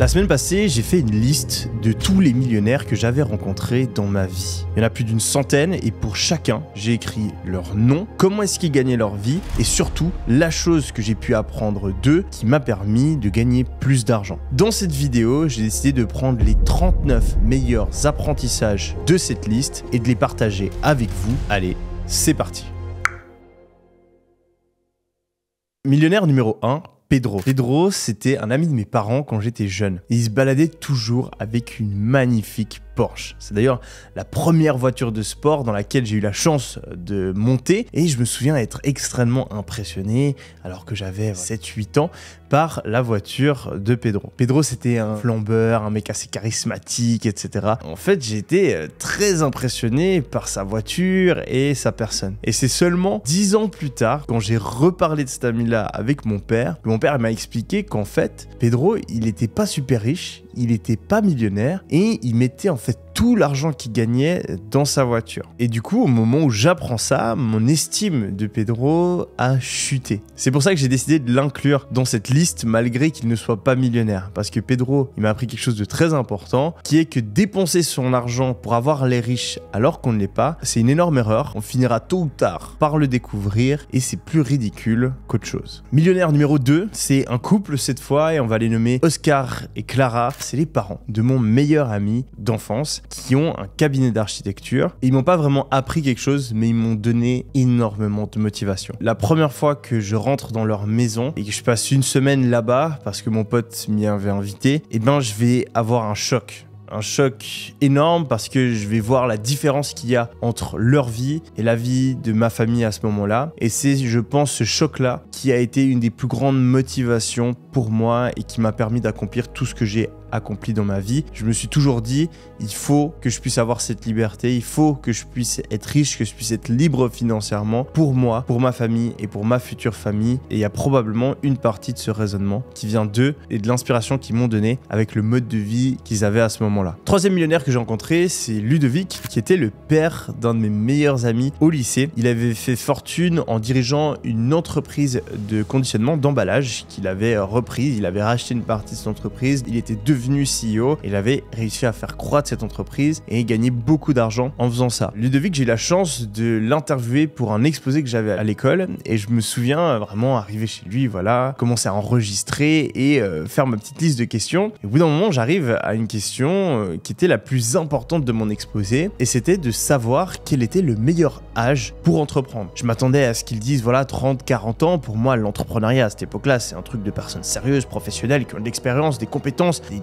La semaine passée, j'ai fait une liste de tous les millionnaires que j'avais rencontrés dans ma vie. Il y en a plus d'une centaine et pour chacun, j'ai écrit leur nom, comment est-ce qu'ils gagnaient leur vie et surtout la chose que j'ai pu apprendre d'eux qui m'a permis de gagner plus d'argent. Dans cette vidéo, j'ai décidé de prendre les 39 meilleurs apprentissages de cette liste et de les partager avec vous. Allez, c'est parti. Millionnaire numéro 1, Pedro. c'était un ami de mes parents quand j'étais jeune. il se baladait toujours avec une magnifique Porsche. C'est d'ailleurs la première voiture de sport dans laquelle j'ai eu la chance de monter et je me souviens être extrêmement impressionné alors que j'avais 7-8 ans par la voiture de Pedro. Pedro c'était un flambeur, un mec assez charismatique, etc. En fait j'étais euh, très impressionné par sa voiture et sa personne. Et c'est seulement 10 ans plus tard quand j'ai reparlé de cet ami-là avec mon père que mon père m'a expliqué qu'en fait Pedro il n'était pas super riche il n'était pas millionnaire et il mettait en fait tout l'argent qu'il gagnait dans sa voiture. Et du coup, au moment où j'apprends ça, mon estime de Pedro a chuté. C'est pour ça que j'ai décidé de l'inclure dans cette liste malgré qu'il ne soit pas millionnaire. Parce que Pedro, il m'a appris quelque chose de très important, qui est que dépenser son argent pour avoir les riches alors qu'on ne l'est pas, c'est une énorme erreur. On finira tôt ou tard par le découvrir et c'est plus ridicule qu'autre chose. Millionnaire numéro 2, c'est un couple cette fois et on va les nommer Oscar et Clara. C'est les parents de mon meilleur ami d'enfance qui ont un cabinet d'architecture. Ils m'ont pas vraiment appris quelque chose, mais ils m'ont donné énormément de motivation. La première fois que je rentre dans leur maison et que je passe une semaine là-bas parce que mon pote m'y avait invité, et eh ben je vais avoir un choc un choc énorme parce que je vais voir la différence qu'il y a entre leur vie et la vie de ma famille à ce moment-là. Et c'est, je pense, ce choc-là qui a été une des plus grandes motivations pour moi et qui m'a permis d'accomplir tout ce que j'ai accompli dans ma vie. Je me suis toujours dit, il faut que je puisse avoir cette liberté, il faut que je puisse être riche, que je puisse être libre financièrement pour moi, pour ma famille et pour ma future famille. Et il y a probablement une partie de ce raisonnement qui vient d'eux et de l'inspiration qu'ils m'ont donnée avec le mode de vie qu'ils avaient à ce moment-là. Troisième millionnaire que j'ai rencontré, c'est Ludovic, qui était le père d'un de mes meilleurs amis au lycée. Il avait fait fortune en dirigeant une entreprise de conditionnement d'emballage qu'il avait reprise. Il avait racheté une partie de son entreprise. Il était devenu venu CEO. Il avait réussi à faire croître cette entreprise et gagner beaucoup d'argent en faisant ça. Ludovic, j'ai eu la chance de l'interviewer pour un exposé que j'avais à l'école et je me souviens vraiment arriver chez lui, voilà, commencer à enregistrer et euh, faire ma petite liste de questions. Et au bout d'un moment, j'arrive à une question euh, qui était la plus importante de mon exposé et c'était de savoir quel était le meilleur âge pour entreprendre. Je m'attendais à ce qu'ils disent voilà 30, 40 ans. Pour moi, l'entrepreneuriat à cette époque-là, c'est un truc de personnes sérieuses, professionnelles, qui ont de l'expérience, des compétences, des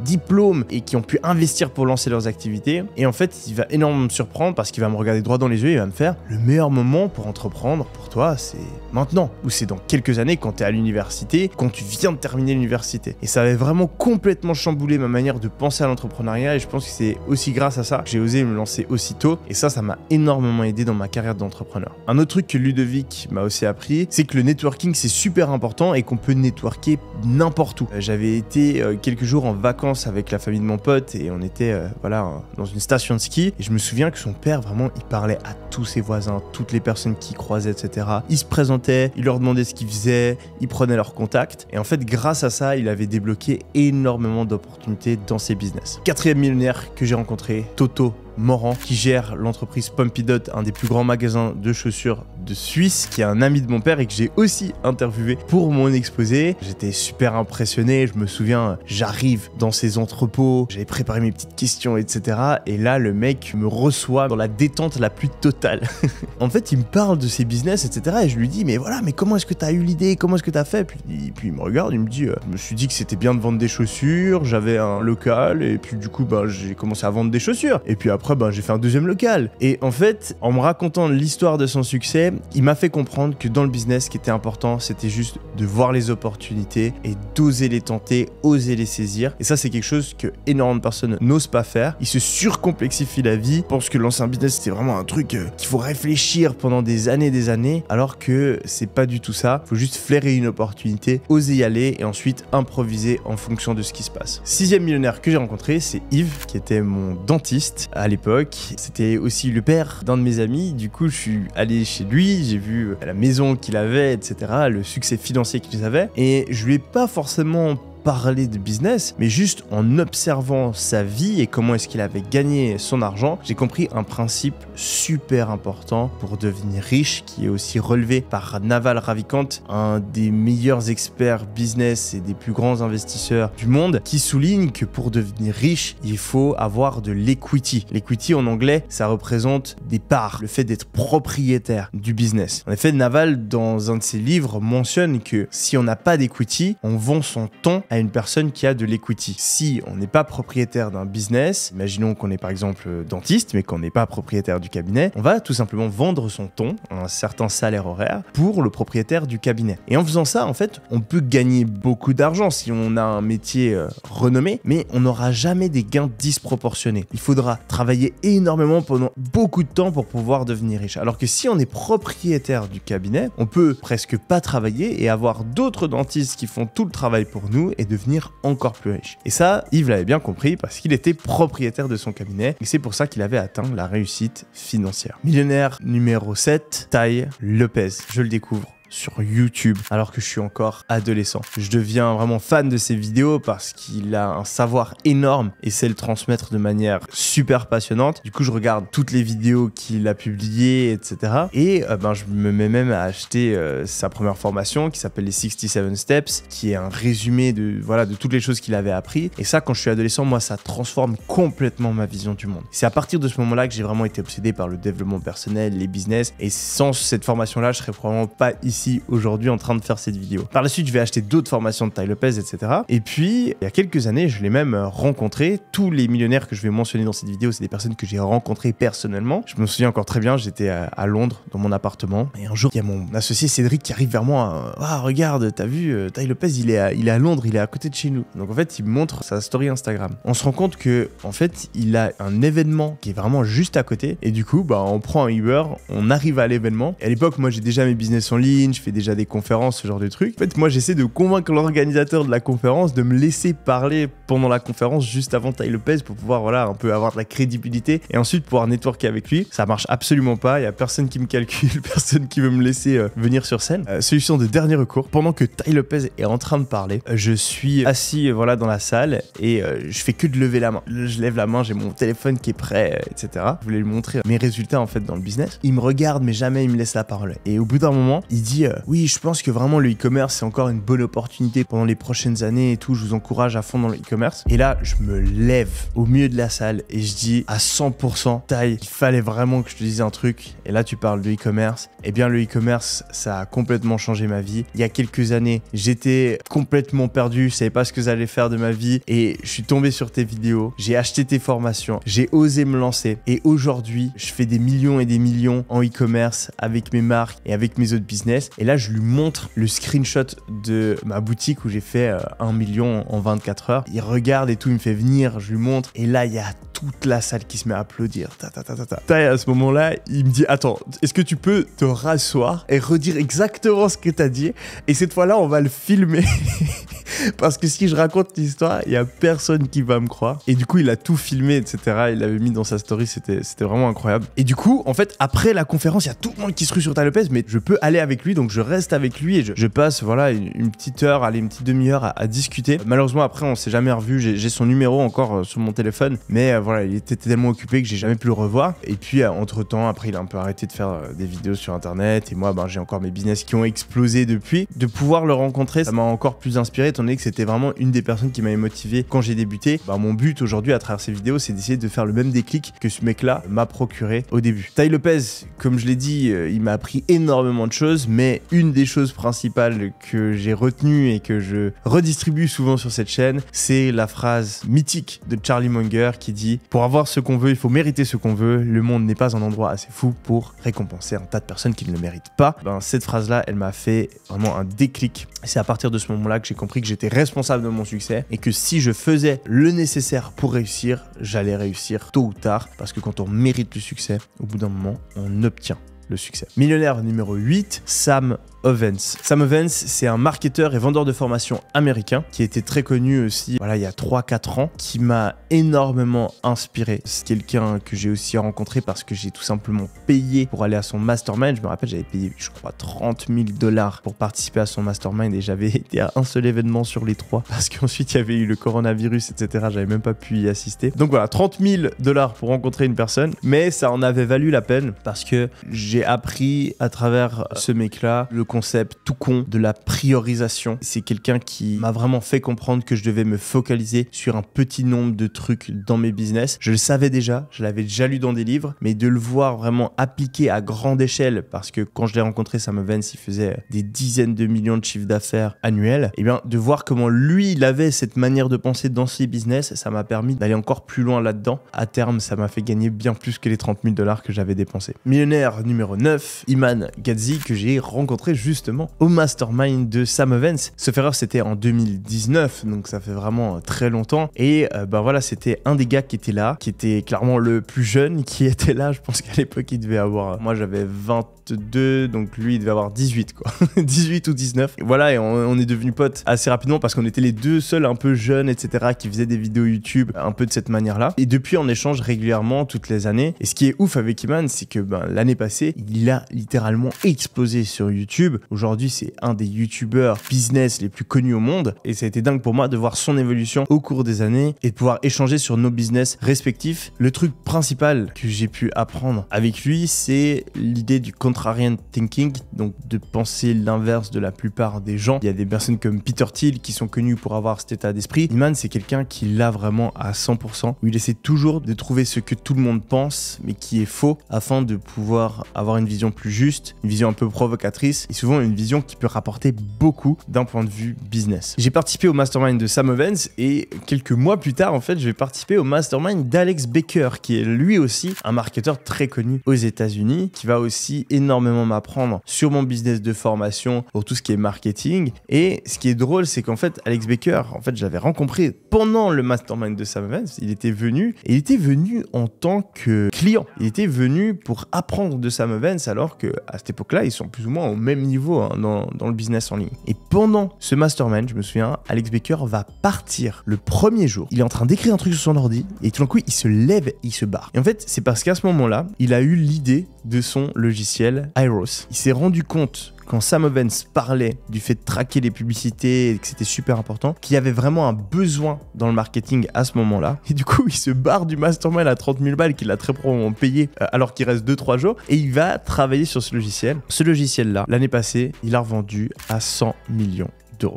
et qui ont pu investir pour lancer leurs activités. Et en fait, il va énormément me surprendre parce qu'il va me regarder droit dans les yeux et il va me faire le meilleur moment pour entreprendre pour toi, c'est maintenant ou c'est dans quelques années quand tu es à l'université, quand tu viens de terminer l'université. Et ça avait vraiment complètement chamboulé ma manière de penser à l'entrepreneuriat et je pense que c'est aussi grâce à ça que j'ai osé me lancer aussitôt et ça, ça m'a énormément aidé dans ma carrière d'entrepreneur. Un autre truc que Ludovic m'a aussi appris, c'est que le networking c'est super important et qu'on peut networker n'importe où. Euh, j'avais été euh, quelques jours en vacances avec la famille de mon pote et on était euh, voilà dans une station de ski. Et je me souviens que son père vraiment il parlait à tous ses voisins, toutes les personnes qui croisaient, etc. Il se présentait, il leur demandait ce qu'il faisait il prenait leurs contacts. Et en fait, grâce à ça, il avait débloqué énormément d'opportunités dans ses business. Quatrième millionnaire que j'ai rencontré, Toto Morand, qui gère l'entreprise Pompidot, un des plus grands magasins de chaussures de Suisse, qui est un ami de mon père et que j'ai aussi interviewé pour mon exposé. J'étais super impressionné, je me souviens, j'arrive dans ses entrepôts, j'avais préparé mes petites questions, etc. Et là, le mec me reçoit dans la détente la plus totale. en fait, il me parle de ses business, etc. Et je lui dis, mais voilà, mais comment est-ce que tu as eu l'idée Comment est-ce que tu as fait puis, puis il me regarde, il me dit, euh, je me suis dit que c'était bien de vendre des chaussures, j'avais un local, et puis du coup, ben, j'ai commencé à vendre des chaussures. Et puis ben, j'ai fait un deuxième local. Et en fait, en me racontant l'histoire de son succès, il m'a fait comprendre que dans le business, ce qui était important, c'était juste de voir les opportunités et d'oser les tenter, oser les saisir. Et ça, c'est quelque chose que énormément de personnes n'osent pas faire. Ils se surcomplexifient la vie, pensent que lancer un business, c'était vraiment un truc euh, qu'il faut réfléchir pendant des années, des années, alors que c'est pas du tout ça. Il faut juste flairer une opportunité, oser y aller et ensuite improviser en fonction de ce qui se passe. Sixième millionnaire que j'ai rencontré, c'est Yves, qui était mon dentiste l'époque. C'était aussi le père d'un de mes amis. Du coup, je suis allé chez lui, j'ai vu la maison qu'il avait, etc., le succès financier qu'il avait. Et je lui ai pas forcément parler de business, mais juste en observant sa vie et comment est-ce qu'il avait gagné son argent, j'ai compris un principe super important pour devenir riche qui est aussi relevé par Naval Ravikant, un des meilleurs experts business et des plus grands investisseurs du monde, qui souligne que pour devenir riche, il faut avoir de l'equity. L'equity en anglais, ça représente des parts, le fait d'être propriétaire du business. En effet, Naval, dans un de ses livres, mentionne que si on n'a pas d'equity, on vend son temps à une personne qui a de l'equity. Si on n'est pas propriétaire d'un business, imaginons qu'on est par exemple dentiste, mais qu'on n'est pas propriétaire du cabinet, on va tout simplement vendre son ton, un certain salaire horaire, pour le propriétaire du cabinet. Et en faisant ça, en fait, on peut gagner beaucoup d'argent si on a un métier euh, renommé, mais on n'aura jamais des gains disproportionnés. Il faudra travailler énormément pendant beaucoup de temps pour pouvoir devenir riche. Alors que si on est propriétaire du cabinet, on peut presque pas travailler et avoir d'autres dentistes qui font tout le travail pour nous et devenir encore plus riche. Et ça, Yves l'avait bien compris parce qu'il était propriétaire de son cabinet et c'est pour ça qu'il avait atteint la réussite financière. Millionnaire numéro 7, Taille Lopez. Je le découvre sur YouTube alors que je suis encore adolescent. Je deviens vraiment fan de ses vidéos parce qu'il a un savoir énorme et sait le transmettre de manière super passionnante. Du coup, je regarde toutes les vidéos qu'il a publiées, etc. Et euh, ben, je me mets même à acheter euh, sa première formation qui s'appelle les 67 Steps, qui est un résumé de, voilà, de toutes les choses qu'il avait appris. Et ça, quand je suis adolescent, moi, ça transforme complètement ma vision du monde. C'est à partir de ce moment-là que j'ai vraiment été obsédé par le développement personnel, les business. Et sans cette formation-là, je serais probablement pas ici ici aujourd'hui en train de faire cette vidéo. Par la suite, je vais acheter d'autres formations de Ty Lopez, etc. Et puis, il y a quelques années, je l'ai même euh, rencontré. Tous les millionnaires que je vais mentionner dans cette vidéo, c'est des personnes que j'ai rencontrées personnellement. Je me souviens encore très bien, j'étais à Londres, dans mon appartement. Et un jour, il y a mon associé Cédric qui arrive vers moi. Euh, ah, regarde, t'as vu, euh, Ty Lopez, il est, à, il est à Londres, il est à côté de chez nous. Donc en fait, il montre sa story Instagram. On se rend compte que, en fait, il a un événement qui est vraiment juste à côté. Et du coup, bah, on prend un Uber, on arrive à l'événement. À l'époque, moi, j'ai déjà mes business en ligne je fais déjà des conférences, ce genre de trucs En fait, moi, j'essaie de convaincre l'organisateur de la conférence de me laisser parler pendant la conférence juste avant Ty Lopez pour pouvoir, voilà, un peu avoir de la crédibilité et ensuite pouvoir networker avec lui. Ça marche absolument pas. Il y a personne qui me calcule, personne qui veut me laisser euh, venir sur scène. Euh, solution de dernier recours. Pendant que Ty Lopez est en train de parler, euh, je suis assis, voilà, dans la salle et je fais que de lever la main. Je lève la main, j'ai mon téléphone qui est prêt, etc. Je voulais lui montrer mes résultats en fait dans le business. Il me regarde, mais jamais il me laisse la parole. Et au bout d'un moment, il dit euh, oui, je pense que vraiment le e-commerce c'est encore une bonne opportunité pendant les prochaines années et tout. Je vous encourage à fond dans le e-commerce. Et là, je me lève au milieu de la salle et je dis à 100% taille, il fallait vraiment que je te dise un truc. Et là, tu parles de e-commerce. Eh bien, le e-commerce, ça a complètement changé ma vie. Il y a quelques années, j'étais complètement perdu, je savais pas ce que j'allais faire de ma vie et je suis tombé sur tes vidéos, j'ai acheté tes formations, j'ai osé me lancer et aujourd'hui, je fais des millions et des millions en e-commerce avec mes marques et avec mes autres business et là, je lui montre le screenshot de ma boutique où j'ai fait 1 euh, million en 24 heures. Il regarde et tout, il me fait venir, je lui montre. Et là, il y a toute la salle qui se met à applaudir. Ta, ta, ta, ta, ta. Et à ce moment-là, il me dit Attends, est-ce que tu peux te rasseoir et redire exactement ce que t'as dit Et cette fois-là, on va le filmer. Parce que si je raconte l'histoire, il n'y a personne qui va me croire. Et du coup, il a tout filmé, etc. Il l'avait mis dans sa story, c'était vraiment incroyable. Et du coup, en fait, après la conférence, il y a tout le monde qui se rue sur Talopez, mais je peux aller avec lui donc je reste avec lui et je, passe voilà une, petite heure, aller une petite demi-heure à, discuter. Euh, malheureusement après on s'est jamais revu, j'ai son numéro encore euh, sur mon téléphone, mais euh, voilà il était tellement occupé que j'ai jamais pu le revoir. Et puis entre temps après il a un peu arrêté de faire des vidéos sur internet et moi ben, j'ai encore mes business qui ont explosé depuis. De pouvoir le rencontrer ça m'a encore plus inspiré étant donné que c'était vraiment une des personnes qui m'avait motivé quand j'ai débuté. Ben, mon but aujourd'hui à travers ces vidéos c'est d'essayer de faire le même déclic que ce mec là m'a procuré au début. Ty Lopez comme je l'ai dit il m'a appris énormément de choses mais une des choses principales que j'ai retenues et que je redistribue souvent sur cette chaîne, c'est la phrase mythique de Charlie Munger qui dit Pour avoir ce qu'on veut, il faut mériter ce qu'on veut. Le monde n'est pas un endroit assez fou pour récompenser un tas de personnes qui ne le méritent pas. Ben, cette phrase-là, elle m'a fait vraiment un déclic. C'est à partir de ce moment-là que j'ai compris que j'étais responsable de mon succès et que si je faisais le nécessaire pour réussir, j'allais réussir tôt ou tard parce que quand on mérite le succès, au bout d'un moment, on obtient le succès. Millionnaire numéro 8, Sam Ovens. Sam Ovens, c'est un marketeur et vendeur de formation américain qui était très connu aussi voilà, il y a 3-4 ans, qui m'a énormément inspiré. C'est quelqu'un que j'ai aussi rencontré parce que j'ai tout simplement payé pour aller à son mastermind. Je me rappelle, j'avais payé, je crois, 30 000 dollars pour participer à son mastermind et j'avais été à un seul événement sur les trois parce qu'ensuite il y avait eu le coronavirus, etc. J'avais même pas pu y assister. Donc voilà, 30 000 dollars pour rencontrer une personne, mais ça en avait valu la peine parce que j'ai appris à travers ce mec-là le concept tout con de la priorisation. C'est quelqu'un qui m'a vraiment fait comprendre que je devais me focaliser sur un petit nombre de trucs dans mes business. Je le savais déjà, je l'avais déjà lu dans des livres, mais de le voir vraiment appliqué à grande échelle, parce que quand je l'ai rencontré, ça me Evans, il faisait des dizaines de millions de chiffres d'affaires annuels, et eh bien de voir comment lui, il avait cette manière de penser dans ses business, ça m'a permis d'aller encore plus loin là-dedans. À terme, ça m'a fait gagner bien plus que les 30 000 dollars que j'avais dépensés. Millionnaire numéro 9, Iman Gadzi, que j'ai rencontré justement au mastermind de Sam Evans. Ce erreur, c'était en 2019, donc ça fait vraiment euh, très longtemps. Et ben voilà, c'était un des gars qui était là, qui était clairement le plus jeune, qui était là. Je pense qu'à l'époque, il devait avoir. Euh, moi, j'avais 20 2, donc lui il devait avoir 18 quoi. 18 ou 19. voilà, et on, est devenu potes assez rapidement parce qu'on était les deux seuls un peu jeunes, etc., qui faisaient des vidéos YouTube un peu de cette manière-là. Et depuis, on échange régulièrement toutes les années. Et ce qui est ouf avec Iman, c'est que ben, l'année passée, il a littéralement explosé sur YouTube. Aujourd'hui, c'est un des YouTubeurs business les plus connus au monde. Et ça a été dingue pour moi de voir son évolution au cours des années et de pouvoir échanger sur nos business respectifs. Le truc principal que j'ai pu apprendre avec lui, c'est l'idée du contrat contrarian thinking, donc de penser l'inverse de la plupart des gens. Il y a des personnes comme Peter Thiel qui sont connues pour avoir cet état d'esprit. Iman, c'est quelqu'un qui l'a vraiment à 100%, où il essaie toujours de trouver ce que tout le monde pense, mais qui est faux, afin de pouvoir avoir une vision plus juste, une vision un peu provocatrice, et souvent une vision qui peut rapporter beaucoup d'un point de vue business. J'ai participé au mastermind de Sam Evans, et quelques mois plus tard, en fait, je vais participer au mastermind d'Alex Baker, qui est lui aussi un marketeur très connu aux États-Unis, qui va aussi énormément énormément m'apprendre sur mon business de formation, pour tout ce qui est marketing. Et ce qui est drôle, c'est qu'en fait, Alex Baker, en fait, j'avais rencontré pendant le mastermind de Sam Evans. Il était venu et il était venu en tant que client. Il était venu pour apprendre de Sam Evans alors que à cette époque-là, ils sont plus ou moins au même niveau hein, dans, dans le business en ligne. Et pendant ce mastermind, je me souviens, Alex Baker va partir le premier jour. Il est en train d'écrire un truc sur son ordi et tout d'un coup, il se lève, il se barre. Et en fait, c'est parce qu'à ce moment-là, il a eu l'idée de son logiciel Iros. Il s'est rendu compte quand Sam Evans parlait du fait de traquer les publicités et que c'était super important, qu'il y avait vraiment un besoin dans le marketing à ce moment-là. Et du coup, il se barre du mastermind à 30 000 balles qu'il a très probablement payé euh, alors qu'il reste 2-3 jours et il va travailler sur ce logiciel. Ce logiciel-là, l'année passée, il a revendu à 100 millions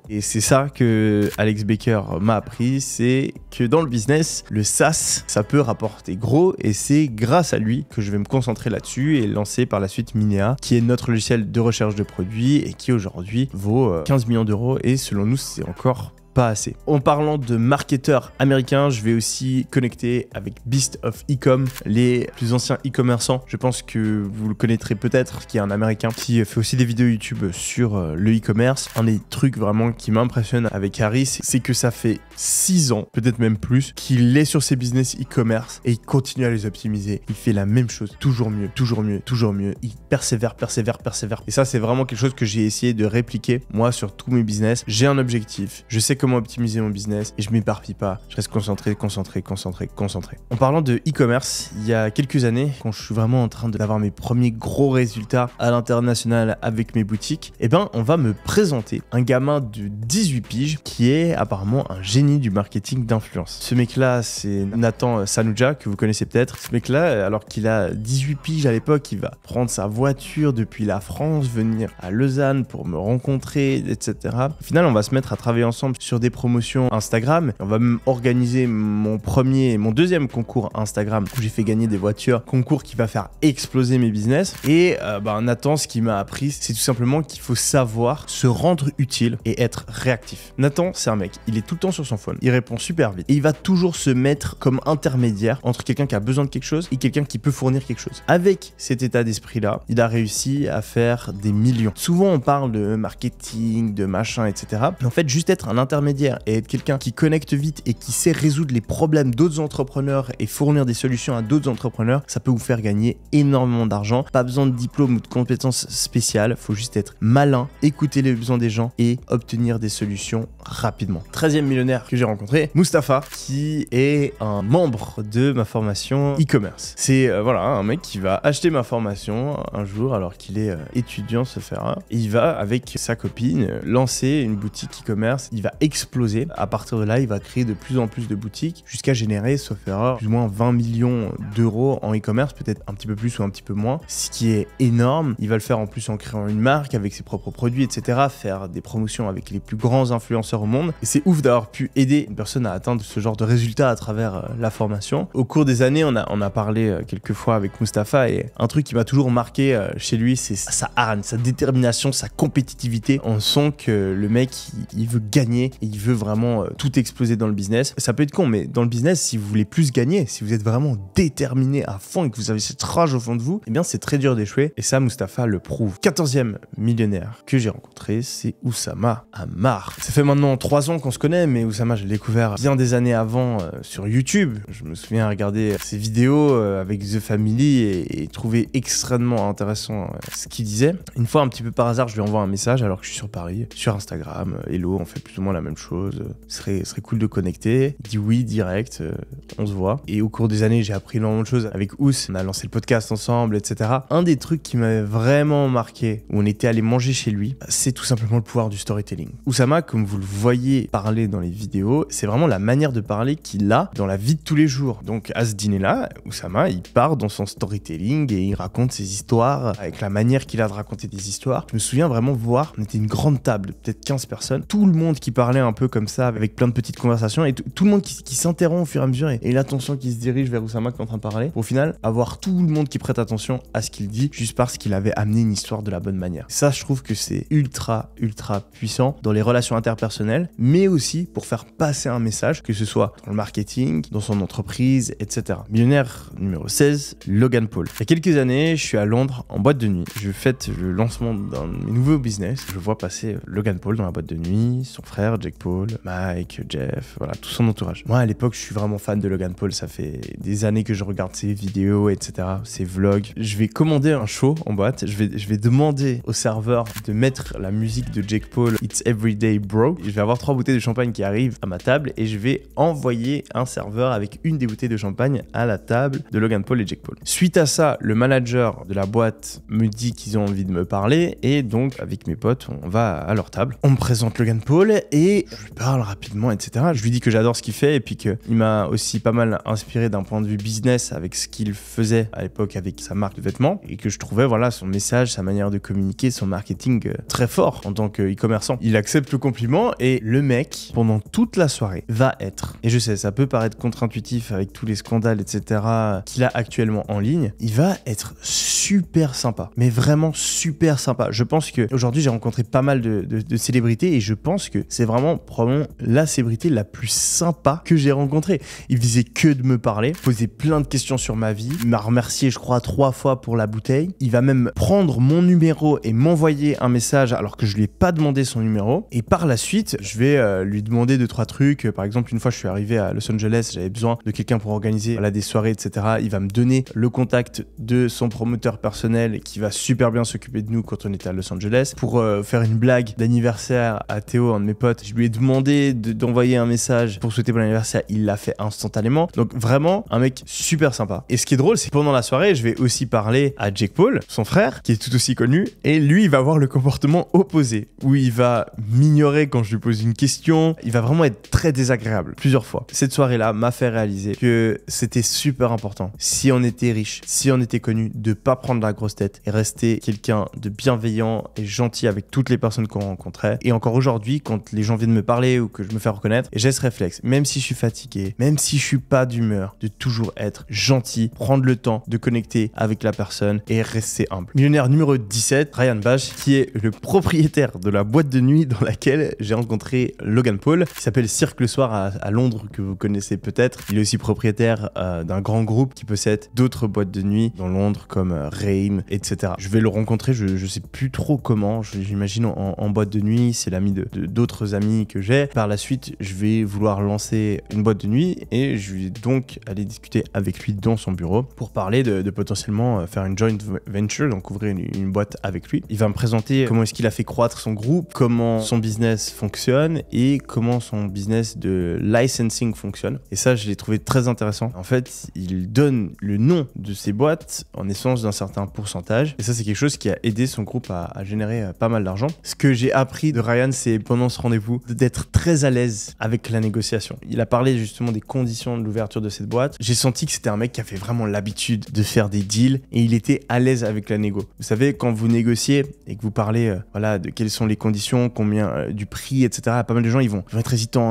et c'est ça que Alex Baker m'a appris, c'est que dans le business, le SaaS, ça peut rapporter gros et c'est grâce à lui que je vais me concentrer là-dessus et lancer par la suite Minea, qui est notre logiciel de recherche de produits et qui aujourd'hui vaut 15 euh, millions d'euros et selon nous, c'est encore pas assez. En parlant de marketeurs américains, je vais aussi connecter avec Beast of Ecom, les plus anciens e-commerçants. Je pense que vous le connaîtrez peut-être, qui est un américain qui fait aussi des vidéos YouTube sur euh, le e-commerce. Un des trucs vraiment qui m'impressionne avec Harry, c'est que ça fait 6 ans, peut-être même plus, qu'il est sur ses business e-commerce et il continue à les optimiser. Il fait la même chose, toujours mieux, toujours mieux, toujours mieux. Il persévère, persévère, persévère. Et ça, c'est vraiment quelque chose que j'ai essayé de répliquer moi sur tous mes business. J'ai un objectif, je sais comment optimiser mon business et je m'éparpille pas. Je reste concentré, concentré, concentré, concentré. En parlant de e-commerce, il y a quelques années, quand je suis vraiment en train d'avoir mes premiers gros résultats à l'international avec mes boutiques, eh ben, on va me présenter un gamin de 18 piges qui est apparemment un génie du marketing d'influence. Ce mec-là, c'est Nathan Sanuja, que vous connaissez peut-être. Ce mec-là, alors qu'il a 18 piges à l'époque, il va prendre sa voiture depuis la France, venir à Lausanne pour me rencontrer, etc. Au final, on va se mettre à travailler ensemble sur des promotions Instagram. On va même organiser mon premier, et mon deuxième concours Instagram où j'ai fait gagner des voitures. Concours qui va faire exploser mes business. Et euh, bah, Nathan, ce qu'il m'a appris, c'est tout simplement qu'il faut savoir se rendre utile et être réactif. Nathan, c'est un mec, il est tout le temps sur son phone. Il répond super vite. Et il va toujours se mettre comme intermédiaire entre quelqu'un qui a besoin de quelque chose et quelqu'un qui peut fournir quelque chose. Avec cet état d'esprit-là, il a réussi à faire des millions. Souvent, on parle de marketing, de machin, etc. Mais en fait, juste être un intermédiaire et être quelqu'un qui connecte vite et qui sait résoudre les problèmes d'autres entrepreneurs et fournir des solutions à d'autres entrepreneurs, ça peut vous faire gagner énormément d'argent. Pas besoin de diplôme ou de compétences spéciales, faut juste être malin, écouter les besoins des gens et obtenir des solutions rapidement. 13e millionnaire que j'ai rencontré Mustapha, qui est un membre de ma formation e-commerce. C'est euh, voilà un mec qui va acheter ma formation un jour alors qu'il est euh, étudiant sauf erreur. Hein. il va avec sa copine lancer une boutique e-commerce. Il va exploser. À partir de là, il va créer de plus en plus de boutiques jusqu'à générer, sauf erreur, plus ou moins 20 millions d'euros en e-commerce, peut-être un petit peu plus ou un petit peu moins, ce qui est énorme. Il va le faire en plus en créant une marque avec ses propres produits, etc. Faire des promotions avec les plus grands influenceurs au monde. Et c'est ouf d'avoir pu aider une personne à atteindre ce genre de résultat à travers euh, la formation. Au cours des années, on a, on a parlé euh, quelques fois avec Mustapha et un truc qui m'a toujours marqué euh, chez lui, c'est sa hargne, sa détermination, sa compétitivité. On sent que le mec, il, veut gagner et il veut vraiment tout exploser dans le business. Ça peut être con, mais dans le business, si vous voulez plus gagner, si vous êtes vraiment déterminé à fond et que vous avez cette rage au fond de vous, eh bien c'est très dur d'échouer. Et ça, Mustapha le prouve. 14e millionnaire que j'ai rencontré, c'est Oussama Amar. Ça fait maintenant trois ans qu'on se connaît, mais Oussama j'ai je l'ai découvert bien des années avant euh, sur YouTube. Je me souviens regarder ses euh, vidéos euh, avec The Family et, trouvé trouver extrêmement intéressant ce qu'il disait. Une fois, un petit peu par hasard, je lui envoie un message alors que je suis sur Paris, sur Instagram. Hello, on fait plus ou moins la même chose. Ce serait, serait cool de connecter. Il dit oui direct, on se voit. Et au cours des années, j'ai appris énormément de choses avec Ous. On a lancé le podcast ensemble, etc. Un des trucs qui m'avait vraiment marqué, où on était allé manger chez lui, c'est tout simplement le pouvoir du storytelling. Oussama, comme vous le voyez parler dans les vidéos, c'est vraiment la manière de parler qu'il a dans la vie de tous les jours. Donc à ce dîner-là, Oussama, il part dans son storytelling et il raconte ses histoires avec la manière qu'il a de raconter des histoires. Je me souviens vraiment voir, on était une grande table, peut-être 15 personnes, tout le monde qui parlait un peu comme ça, avec plein de petites conversations, et tout le monde qui, s'interrompt au fur et à mesure, et, l'attention qui se dirige vers Oussama qui est en train de parler. Au final, avoir tout le monde qui prête attention à ce qu'il dit, juste parce qu'il avait amené une histoire de la bonne manière. Ça, je trouve que c'est ultra, ultra puissant dans les relations interpersonnelles, mais aussi pour faire passer un message, que ce soit dans le marketing, dans son entreprise, etc. Millionnaire numéro 16, Logan Paul. Il y a quelques années, je suis à Londres en boîte de nuit. Je fête le lancement d'un nouveau business. Je vois passer Logan Paul dans la boîte de nuit, son frère Jake Paul, Mike, Jeff, voilà, tout son entourage. Moi, à l'époque, je suis vraiment fan de Logan Paul. Ça fait des années que je regarde ses vidéos, etc., ses vlogs. Je vais commander un show en boîte. Je vais, je vais demander au serveur de mettre la musique de Jake Paul, It's Everyday Bro. Je vais avoir trois bouteilles de champagne qui arrivent à ma table et je vais envoyer un serveur avec une des bouteilles de champagne à la table de Logan Paul et Jake Paul. Suite à ça, le manager de la boîte me dit qu'ils ont envie de me parler et donc avec mes potes, on va à leur table. On me présente Logan Paul et je lui parle rapidement, etc. Je lui dis que j'adore ce qu'il fait et puis qu'il m'a aussi pas mal inspiré d'un point de vue business avec ce qu'il faisait à l'époque avec sa marque de vêtements et que je trouvais voilà son message, sa manière de communiquer, son marketing euh, très fort en tant qu'e-commerçant. Il accepte le compliment et le mec, pendant tout toute la soirée va être, et je sais, ça peut paraître contre-intuitif avec tous les scandales, etc., qu'il a actuellement en ligne, il va être super sympa, mais vraiment super sympa. Je pense que aujourd'hui j'ai rencontré pas mal de, célébrités et je pense que c'est vraiment probablement la célébrité la plus sympa que j'ai rencontrée. Il faisait que de me parler, posait plein de questions sur ma vie, m'a remercié je crois trois fois pour la bouteille. Il va même prendre mon numéro et m'envoyer un message alors que je lui ai pas demandé son numéro. Et par la suite, je vais euh, lui demander de trois trucs. Par exemple, une fois, je suis arrivé à Los Angeles, j'avais besoin de quelqu'un pour organiser la des soirées, etc. Il va me donner le contact de son promoteur personnel qui va super bien s'occuper de nous quand on était à Los Angeles. Pour euh, faire une blague d'anniversaire à Théo, un de mes potes, je lui ai demandé d'envoyer un message pour souhaiter bon anniversaire. Il l'a fait instantanément. Donc vraiment, un mec super sympa. Et ce qui est drôle, c'est pendant la soirée, je vais aussi parler à Jake Paul, son frère, qui est tout aussi connu, et lui, il va avoir le comportement opposé, où il va m'ignorer quand je lui pose une question, il va vraiment vraiment être très désagréable plusieurs fois. Cette soirée-là m'a fait réaliser que c'était super important, si on était riche, si on était connu, de pas prendre la grosse tête et rester quelqu'un de bienveillant et gentil avec toutes les personnes qu'on rencontrait. Et encore aujourd'hui, quand les gens viennent me parler ou que je me fais reconnaître, j'ai ce réflexe, même si je suis fatigué, même si je suis pas d'humeur, de toujours être gentil, prendre le temps de connecter avec la personne et rester humble. Millionnaire numéro 17, Ryan Bash, qui est le propriétaire de la boîte de nuit dans laquelle j'ai rencontré Logan Paul s'appelle Cirque le Soir à, Londres, que vous connaissez peut-être. Il est aussi propriétaire euh, d'un grand groupe qui possède d'autres boîtes de nuit dans Londres, comme euh, Rain, etc. Je vais le rencontrer, je, ne sais plus trop comment, j'imagine en, boîte de nuit, c'est l'ami de d'autres amis que j'ai. Par la suite, je vais vouloir lancer une boîte de nuit et je vais donc aller discuter avec lui dans son bureau pour parler de, potentiellement euh, faire une joint venture, donc ouvrir une, une boîte avec lui. Il va me présenter comment est-ce qu'il a fait croître son groupe, comment son business fonctionne et comment son son business de licensing fonctionne. Et ça, je l'ai trouvé très intéressant. En fait, il donne le nom de ses boîtes en essence d'un certain pourcentage. Et ça, c'est quelque chose qui a aidé son groupe à, générer euh, pas mal d'argent. Ce que j'ai appris de Ryan, c'est pendant ce rendez-vous d'être très à l'aise avec la négociation. Il a parlé justement des conditions de l'ouverture de cette boîte. J'ai senti que c'était un mec qui avait vraiment l'habitude de faire des deals et il était à l'aise avec la négo. Vous savez, quand vous négociez et que vous parlez euh, voilà, de quelles sont les conditions, combien euh, du prix, etc., pas mal de gens ils vont, ils vont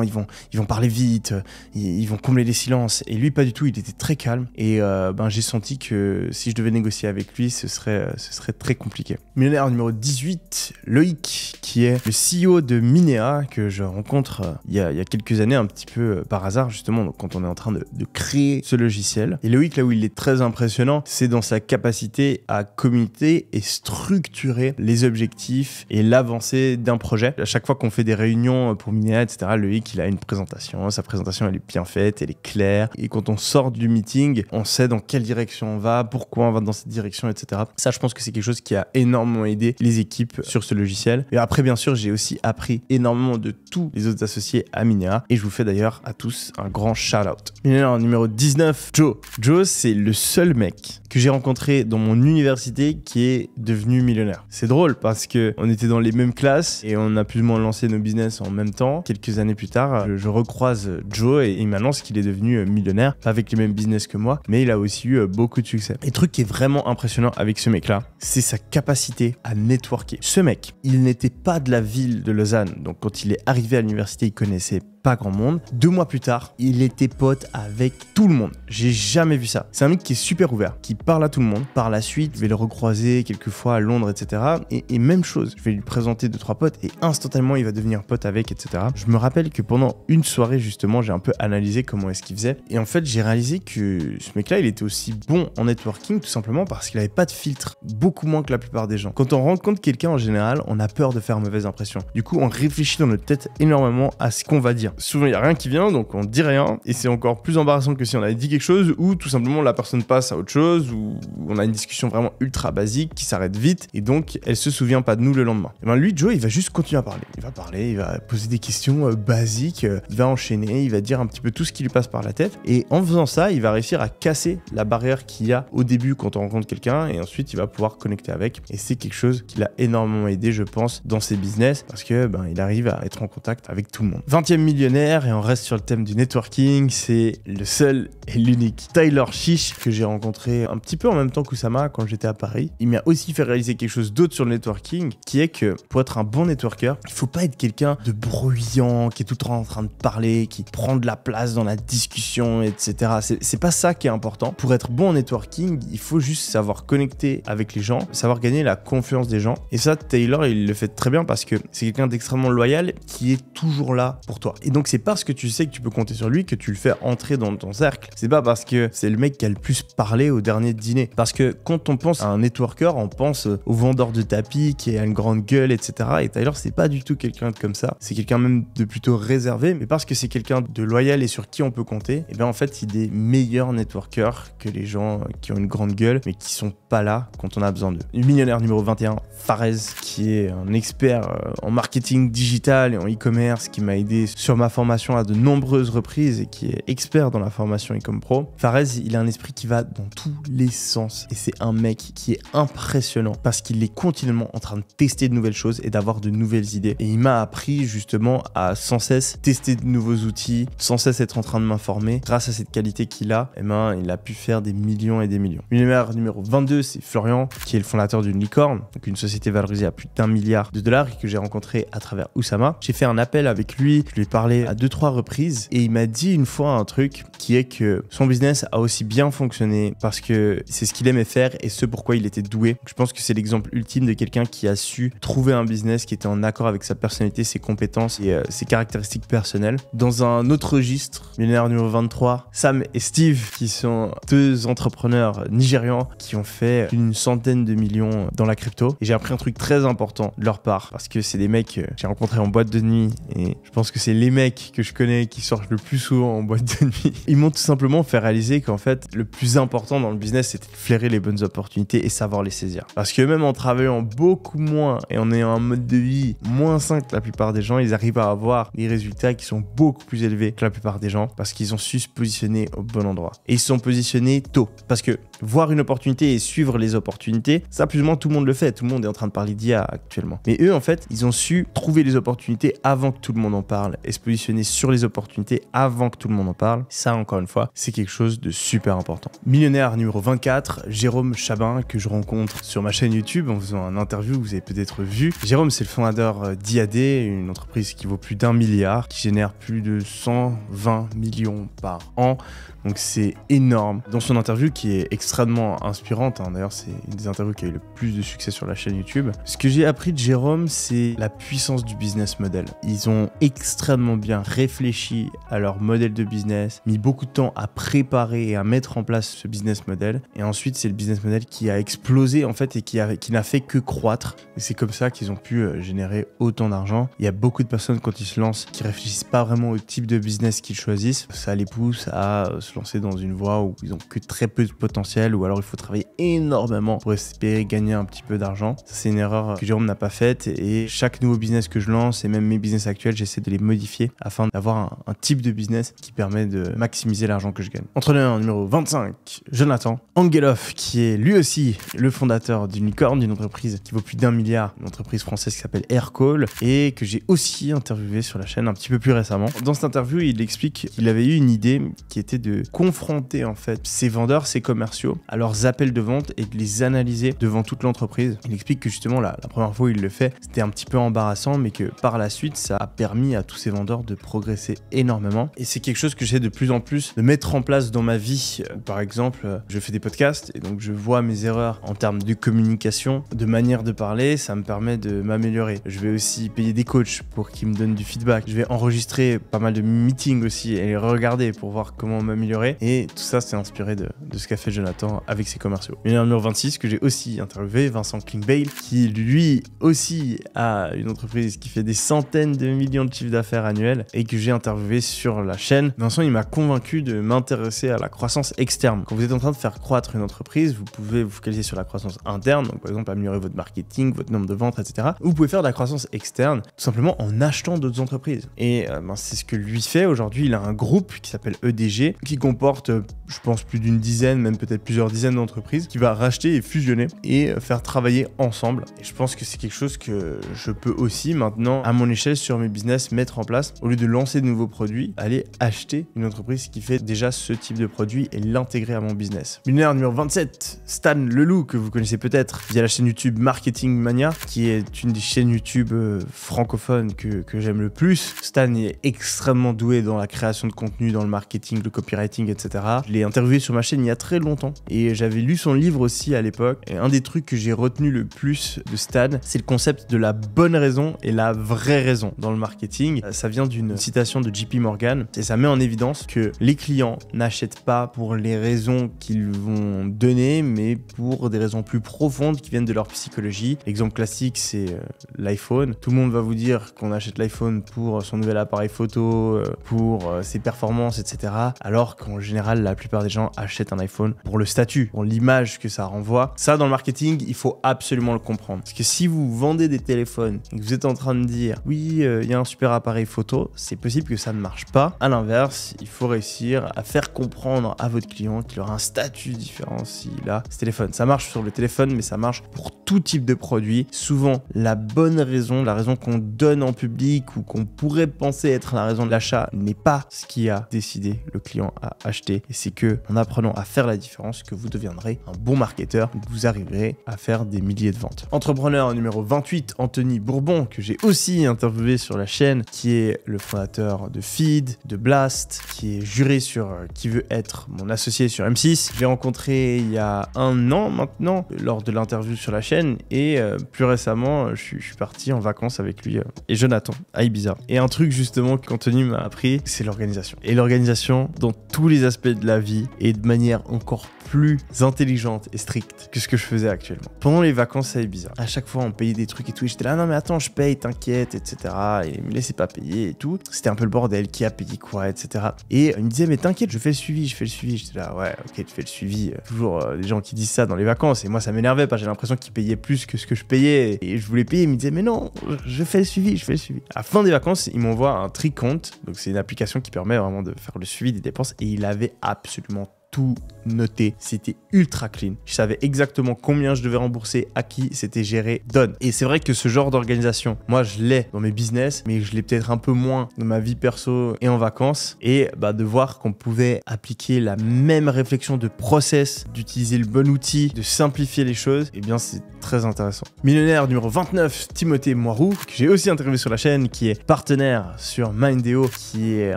ils vont, ils vont parler vite, euh, ils, vont combler les silences. Et lui, pas du tout, il était très calme. Et euh, ben, j'ai senti que si je devais négocier avec lui, ce serait, euh, ce serait très compliqué. Millionnaire numéro 18, Loïc, qui est le CEO de Minéa, que je rencontre il y, a, quelques années, un petit peu par hasard, justement, quand on est en train de, de créer ce logiciel. Et Loïc, là où il est très impressionnant, c'est dans sa capacité à communiquer et structurer les objectifs et l'avancée d'un projet. À chaque fois qu'on fait des réunions pour Minéa, etc., Loïc, il a une présentation, sa présentation, elle est bien faite, elle est claire. Et quand on sort du meeting, on sait dans quelle direction on va, pourquoi on va dans cette direction, etc. Ça, je pense que c'est quelque chose qui a énormément aidé les équipes sur ce logiciel. Et après, bien sûr, j'ai aussi appris énormément de tous les autres associés à Minera. Et je vous fais d'ailleurs à tous un grand shout-out. Minera numéro 19, Joe. Joe, c'est le seul mec que j'ai rencontré dans mon université qui est devenu millionnaire. C'est drôle parce que on était dans les mêmes classes et on a plus ou moins lancé nos business en même temps. Quelques années plus tard, je, recroise Joe et il m'annonce qu'il est devenu euh, millionnaire, pas avec les mêmes business que moi, mais il a aussi eu euh, beaucoup de succès. Et truc qui est vraiment impressionnant avec ce mec-là, c'est sa capacité à networker. Ce mec, il n'était pas de la ville de Lausanne, donc quand il est arrivé à l'université, il connaissait pas grand monde. Deux mois plus tard, il était pote avec tout le monde. J'ai jamais vu ça. C'est un mec qui est super ouvert, qui parle à tout le monde. Par la suite, je vais le recroiser quelques fois à Londres, etc. Et, même chose, je vais lui présenter deux, trois potes et instantanément, il va devenir pote avec, etc. Je me rappelle que pendant une soirée, justement, j'ai un peu analysé comment est-ce qu'il faisait. Et en fait, j'ai réalisé que ce mec-là, il était aussi bon en networking tout simplement parce qu'il n'avait pas de filtre, beaucoup moins que la plupart des gens. Quand on rencontre quelqu'un en général, on a peur de faire mauvaise impression. Du coup, on réfléchit dans notre tête énormément à ce qu'on va dire. Souvent, il n'y a rien qui vient, donc on dit rien. Et c'est encore plus embarrassant que si on avait dit quelque chose ou tout simplement la personne passe à autre chose ou on a une discussion vraiment ultra basique qui s'arrête vite et donc elle se souvient pas de nous le lendemain. Et eh ben lui, Joe, il va juste continuer à parler. Il va parler, il va poser des questions euh, basiques, euh, il va enchaîner, il va dire un petit peu tout ce qui lui passe par la tête. Et en faisant ça, il va réussir à casser la barrière qu'il y a au début quand on rencontre quelqu'un et ensuite il va pouvoir connecter avec. Et c'est quelque chose qui l'a énormément aidé, je pense, dans ses business parce que ben il arrive à être en contact avec tout le monde. 20e milieu et on reste sur le thème du networking. C'est le seul et l'unique Tyler Shish, que j'ai rencontré un petit peu en même temps qu'Ousama quand j'étais à Paris. Il m'a aussi fait réaliser quelque chose d'autre sur le networking qui est que pour être un bon networker, il faut pas être quelqu'un de bruyant, qui est tout le temps en train de parler, qui prend de la place dans la discussion, etc. C'est pas ça qui est important. Pour être bon en networking, il faut juste savoir connecter avec les gens, savoir gagner la confiance des gens. Et ça, Taylor, il le fait très bien parce que c'est quelqu'un d'extrêmement loyal qui est toujours là pour toi donc c'est parce que tu sais que tu peux compter sur lui que tu le fais entrer dans ton cercle. C'est pas parce que c'est le mec qui a le plus parlé au dernier dîner. Parce que quand on pense à un networker, on pense au vendeur de tapis qui a une grande gueule, etc. Et Tyler, c'est pas du tout quelqu'un de comme ça. C'est quelqu'un même de plutôt réservé, mais parce que c'est quelqu'un de loyal et sur qui on peut compter, et eh bien en fait, il est meilleur networker que les gens qui ont une grande gueule, mais qui sont pas là quand on a besoin d'eux. Millionnaire numéro 21, Farez, qui est un expert euh, en marketing digital et en e-commerce, qui m'a aidé sur ma formation à de nombreuses reprises et qui est expert dans la formation comme Pro, Fares, il a un esprit qui va dans tous les sens. Et c'est un mec qui est impressionnant parce qu'il est continuellement en train de tester de nouvelles choses et d'avoir de nouvelles idées. Et il m'a appris justement à sans cesse tester de nouveaux outils, sans cesse être en train de m'informer. Grâce à cette qualité qu'il a, et eh ben, il a pu faire des millions et des millions. Millionnaire numéro 22, c'est Florian, qui est le fondateur d'une licorne, donc une société valorisée à plus d'un milliard de dollars que j'ai rencontré à travers Oussama. J'ai fait un appel avec lui, je lui ai parlé à deux, trois reprises et il m'a dit une fois un truc qui est que son business a aussi bien fonctionné parce que c'est ce qu'il aimait faire et ce pourquoi il était doué. Je pense que c'est l'exemple ultime de quelqu'un qui a su trouver un business qui était en accord avec sa personnalité, ses compétences et euh, ses caractéristiques personnelles. Dans un autre registre, millionnaire numéro 23, Sam et Steve, qui sont deux entrepreneurs nigérians qui ont fait une centaine de millions dans la crypto. Et j'ai appris un truc très important de leur part parce que c'est des mecs que j'ai rencontrés en boîte de nuit et je pense que c'est les mecs que je connais qui sortent le plus souvent en boîte de nuit, ils m'ont tout simplement fait réaliser qu'en fait, le plus important dans le business, c'était de flairer les bonnes opportunités et savoir les saisir. Parce que même en travaillant beaucoup moins et en ayant un mode de vie moins sain que la plupart des gens, ils arrivent à avoir des résultats qui sont beaucoup plus élevés que la plupart des gens parce qu'ils ont su se positionner au bon endroit. Et ils se sont positionnés tôt. Parce que voir une opportunité et suivre les opportunités, ça plus ou moins tout le monde le fait. Tout le monde est en train de parler d'IA actuellement. Mais eux, en fait, ils ont su trouver les opportunités avant que tout le monde en parle. Et positionner sur les opportunités avant que tout le monde en parle. Ça, encore une fois, c'est quelque chose de super important. Millionnaire numéro 24, Jérôme Chabin, que je rencontre sur ma chaîne YouTube en faisant un interview vous avez peut-être vu. Jérôme, c'est le fondateur euh, d'IAD, une entreprise qui vaut plus d'un milliard, qui génère plus de 120 millions par an donc c'est énorme. Dans son interview qui est extrêmement inspirante, hein, d'ailleurs c'est une des interviews qui a eu le plus de succès sur la chaîne YouTube, ce que j'ai appris de Jérôme c'est la puissance du business model. Ils ont extrêmement bien réfléchi à leur modèle de business, mis beaucoup de temps à préparer et à mettre en place ce business model. Et ensuite c'est le business model qui a explosé en fait et qui, qui n'a fait que croître. Et c'est comme ça qu'ils ont pu euh, générer autant d'argent. Il y a beaucoup de personnes quand ils se lancent qui réfléchissent pas vraiment au type de business qu'ils choisissent. Ça les pousse à se euh, lancer dans une voie où ils ont que très peu de potentiel ou alors il faut travailler énormément pour espérer gagner un petit peu d'argent. Ça, c'est une erreur que Jérôme n'a pas faite et chaque nouveau business que je lance et même mes business actuels, j'essaie de les modifier afin d'avoir un, type de business qui permet de maximiser l'argent que je gagne. Entre Entraîneur numéro 25, Jonathan Angeloff, qui est lui aussi le fondateur d'une licorne, d'une entreprise qui vaut plus d'un milliard, une entreprise française qui s'appelle Aircall et que j'ai aussi interviewé sur la chaîne un petit peu plus récemment. Dans cette interview, il explique qu'il avait eu une idée qui était de confronter en fait ces vendeurs, ces commerciaux à leurs appels de vente et de les analyser devant toute l'entreprise. Il explique que justement la première fois où il le fait, c'était un petit peu embarrassant, mais que par la suite, ça a permis à tous ces vendeurs de progresser énormément. Et c'est quelque chose que j'essaie de plus en plus de mettre en place dans ma vie. Euh, par exemple, euh, je fais des podcasts et donc je vois mes erreurs en termes de communication, de manière de parler, ça me permet de m'améliorer. Je vais aussi payer des coachs pour qu'ils me donnent du feedback. Je vais enregistrer pas mal de meetings aussi et les regarder pour voir comment m'améliorer et tout ça, c'est inspiré de, de ce qu'a fait Jonathan avec ses commerciaux. Il un numéro 26 que j'ai aussi interviewé, Vincent Klingbeil, qui lui aussi a une entreprise qui fait des centaines de millions de chiffres d'affaires annuels et que j'ai interviewé sur la chaîne. Vincent, il m'a convaincu de m'intéresser à la croissance externe. Quand vous êtes en train de faire croître une entreprise, vous pouvez vous focaliser sur la croissance interne, donc par exemple améliorer votre marketing, votre nombre de ventes, etc. Vous pouvez faire de la croissance externe tout simplement en achetant d'autres entreprises. Et euh, ben, c'est ce que lui fait aujourd'hui. Il a un groupe qui s'appelle EDG qui comporte, euh, je pense, plus d'une dizaine, même peut-être plusieurs dizaines d'entreprises, qui va racheter et fusionner et euh, faire travailler ensemble. Et je pense que c'est quelque chose que je peux aussi maintenant, à mon échelle, sur mes business, mettre en place. Au lieu de lancer de nouveaux produits, aller acheter une entreprise qui fait déjà ce type de produit et l'intégrer à mon business. mineur numéro 27, Stan Leloup, que vous connaissez peut-être via la chaîne YouTube Marketing Mania, qui est une des chaînes YouTube euh, francophones que, que j'aime le plus. Stan est extrêmement doué dans la création de contenu, dans le marketing, le copyright etc. Je l'ai interviewé sur ma chaîne il y a très longtemps et j'avais lu son livre aussi à l'époque. Et un des trucs que j'ai retenu le plus de Stan, c'est le concept de la bonne raison et la vraie raison dans le marketing. Ça vient d'une citation de JP Morgan et ça met en évidence que les clients n'achètent pas pour les raisons qu'ils vont donner, mais pour des raisons plus profondes qui viennent de leur psychologie. L'exemple classique, c'est euh, l'iPhone. Tout le monde va vous dire qu'on achète l'iPhone pour son nouvel appareil photo, euh, pour euh, ses performances, etc. Alors que qu'en général, la plupart des gens achètent un iPhone pour le statut, pour l'image que ça renvoie. Ça, dans le marketing, il faut absolument le comprendre. Parce que si vous vendez des téléphones et que vous êtes en train de dire oui, euh, il y a un super appareil photo, c'est possible que ça ne marche pas. À l'inverse, il faut réussir à faire comprendre à votre client qu'il aura un statut différent s'il a ce téléphone. Ça marche sur le téléphone, mais ça marche pour tout type de produit. Souvent, la bonne raison, la raison qu'on donne en public ou qu'on pourrait penser être la raison de l'achat n'est pas ce qui a décidé le client acheter. Et c'est que en apprenant à faire la différence que vous deviendrez un bon marketeur que vous arriverez à faire des milliers de ventes. Entrepreneur numéro 28, Anthony Bourbon, que j'ai aussi interviewé sur la chaîne, qui est le fondateur de Feed, de Blast, qui est juré sur euh, qui veut être mon associé sur M6. J'ai rencontré il y a un an maintenant lors de l'interview sur la chaîne et euh, plus récemment, euh, je, suis parti en vacances avec lui et Jonathan à Ibiza. Et un truc justement qu'Anthony m'a appris, c'est l'organisation. Et l'organisation dont tous les aspects de la vie et de manière encore plus intelligente et stricte que ce que je faisais actuellement. Pendant les vacances, ça bizarre. À chaque fois, on payait des trucs et tout. Et j'étais là, non, mais attends, je paye, t'inquiète, etc. Et me laissait pas payer et tout. C'était un peu le bordel. Qui a payé quoi, etc. Et il me disait, mais t'inquiète, je fais le suivi, je fais le suivi. J'étais là, ouais, ok, tu fais le suivi. Toujours des euh, gens qui disent ça dans les vacances. Et moi, ça m'énervait parce que j'ai l'impression qu'ils payaient plus que ce que je payais. Et je voulais payer. Il me disait, mais non, je fais le suivi, je fais le suivi. À fin des vacances, il m'envoie un Tricompte. Donc, c'est une application qui permet vraiment de faire le suivi des dépenses. Et il avait absolument tout noté, c'était ultra clean. Je savais exactement combien je devais rembourser, à qui c'était géré, donne. Et c'est vrai que ce genre d'organisation, moi je l'ai dans mes business, mais je l'ai peut-être un peu moins dans ma vie perso et en vacances. Et bah, de voir qu'on pouvait appliquer la même réflexion de process, d'utiliser le bon outil, de simplifier les choses, eh bien c'est très intéressant. Millionnaire numéro 29, Timothée Moirou, que j'ai aussi interviewé sur la chaîne, qui est partenaire sur Mindeo, qui est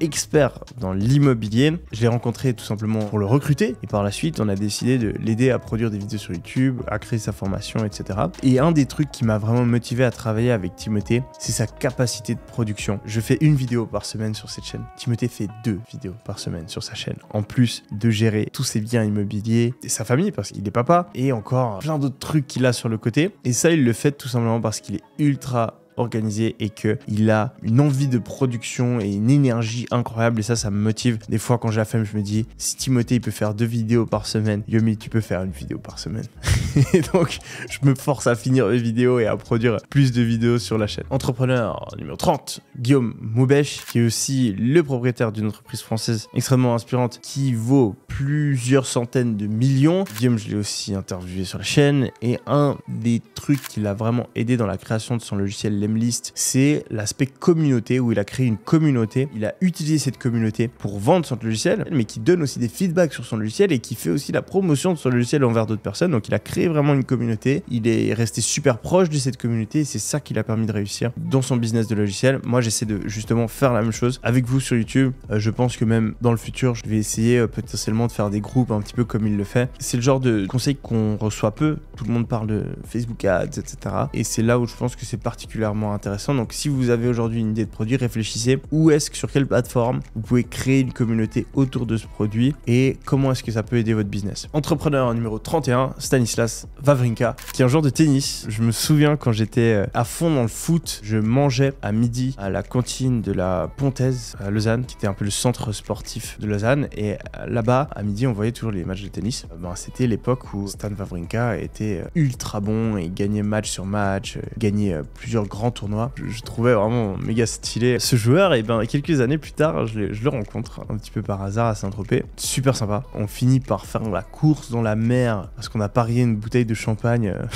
expert dans l'immobilier. Je l'ai rencontré tout simplement pour le recruter et par la suite, on a décidé de l'aider à produire des vidéos sur YouTube, à créer sa formation, etc. Et un des trucs qui m'a vraiment motivé à travailler avec Timothée, c'est sa capacité de production. Je fais une vidéo par semaine sur cette chaîne. Timothée fait deux vidéos par semaine sur sa chaîne. En plus de gérer tous ses biens immobiliers et sa famille parce qu'il est papa et encore plein d'autres trucs qu'il a sur le côté. Et ça, il le fait tout simplement parce qu'il est ultra organisé et qu'il a une envie de production et une énergie incroyable. Et ça, ça me motive. Des fois, quand j'ai la femme, je me dis si Timothée il peut faire deux vidéos par semaine, Yomi, tu peux faire une vidéo par semaine. et donc, je me force à finir les vidéos et à produire plus de vidéos sur la chaîne. Entrepreneur numéro 30, Guillaume Moubèche, qui est aussi le propriétaire d'une entreprise française extrêmement inspirante qui vaut plusieurs centaines de millions. Guillaume, je l'ai aussi interviewé sur la chaîne et un des trucs qui l'a vraiment aidé dans la création de son logiciel Lemlist, c'est l'aspect communauté où il a créé une communauté. Il a utilisé cette communauté pour vendre son logiciel, mais qui donne aussi des feedbacks sur son logiciel et qui fait aussi la promotion de son logiciel envers d'autres personnes. Donc il a créé vraiment une communauté. Il est resté super proche de cette communauté et c'est ça qui l'a permis de réussir dans son business de logiciel. Moi, j'essaie de justement faire la même chose avec vous sur YouTube. Euh, je pense que même dans le futur, je vais essayer euh, potentiellement de faire des groupes un petit peu comme il le fait. C'est le genre de conseils qu'on reçoit peu. Tout le monde parle de Facebook Ads, etc. Et c'est là où je pense que c'est particulièrement intéressant. Donc si vous avez aujourd'hui une idée de produit, réfléchissez où est-ce que sur quelle plateforme vous pouvez créer une communauté autour de ce produit et comment est-ce que ça peut aider votre business. Entrepreneur numéro 31, Stanislas Vavrinka, qui est un joueur de tennis. Je me souviens quand j'étais euh, à fond dans le foot, je mangeais à midi à la cantine de la Pontaise à Lausanne, qui était un peu le centre sportif de Lausanne. Et euh, là-bas, à midi, on voyait toujours les matchs de tennis. Euh, ben, c'était l'époque où Stan Vavrinka était ultra bon et gagnait match sur match, gagnait plusieurs grands grand tournoi. Je, trouvais vraiment méga stylé ce joueur. Et eh ben quelques années plus tard, je, je le rencontre un petit peu par hasard à Saint-Tropez. Super sympa. On finit par faire la course dans la mer parce qu'on a parié une bouteille de champagne. Euh,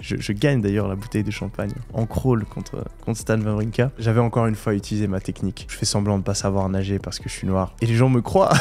Je, gagne d'ailleurs la bouteille de champagne en crawl contre, contre Stan Wawrinka. J'avais encore une fois utilisé ma technique. Je fais semblant de pas savoir nager parce que je suis noir. Et les gens me croient.